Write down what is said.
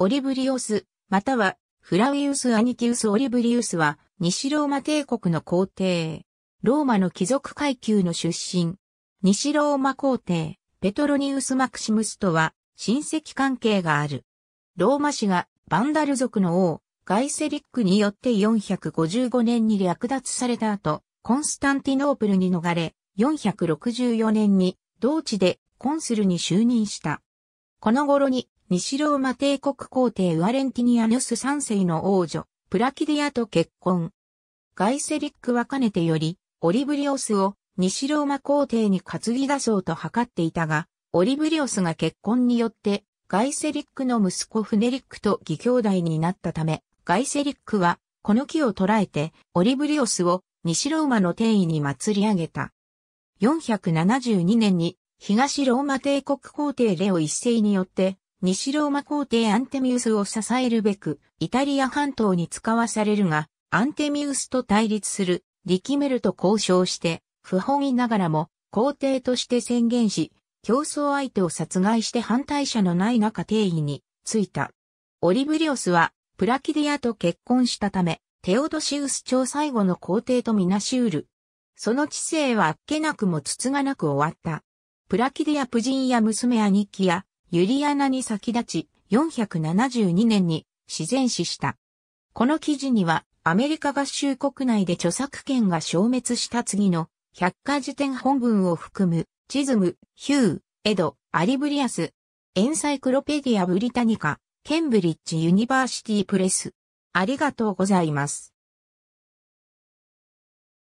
オリブリオス、またはフラウィウス・アニキウス・オリブリウスは、西ローマ帝国の皇帝。ローマの貴族階級の出身。西ローマ皇帝、ペトロニウス・マクシムスとは、親戚関係がある。ローマ氏が、バンダル族の王、ガイセリックによって455年に略奪された後、コンスタンティノープルに逃れ、464年に、同地でコンスルに就任した。この頃に西ローマ帝国皇帝ワレンティニアヌス3世の王女、プラキディアと結婚。ガイセリックはかねてより、オリブリオスを西ローマ皇帝に担ぎ出そうと図っていたが、オリブリオスが結婚によって、ガイセリックの息子フネリックと義兄弟になったため、ガイセリックは、この木を捉えて、オリブリオスを西ローマの帝位に祭り上げた。472年に、東ローマ帝国皇帝レオ一世によって、西ローマ皇帝アンテミウスを支えるべく、イタリア半島に使わされるが、アンテミウスと対立するリキメルと交渉して、不本意ながらも皇帝として宣言し、競争相手を殺害して反対者のない中定位についた。オリブリオスはプラキディアと結婚したため、テオドシウス朝最後の皇帝とみなしうる。その知性はあっけなくもつつがなく終わった。プラキディア夫人や娘アニキア、ユリアナに先立ち、472年に自然死した。この記事には、アメリカ合衆国内で著作権が消滅した次の百科事典本文を含む、チズム、ヒュー、エド、アリブリアス、エンサイクロペディア・ブリタニカ、ケンブリッジ・ユニバーシティ・プレス。ありがとうございます。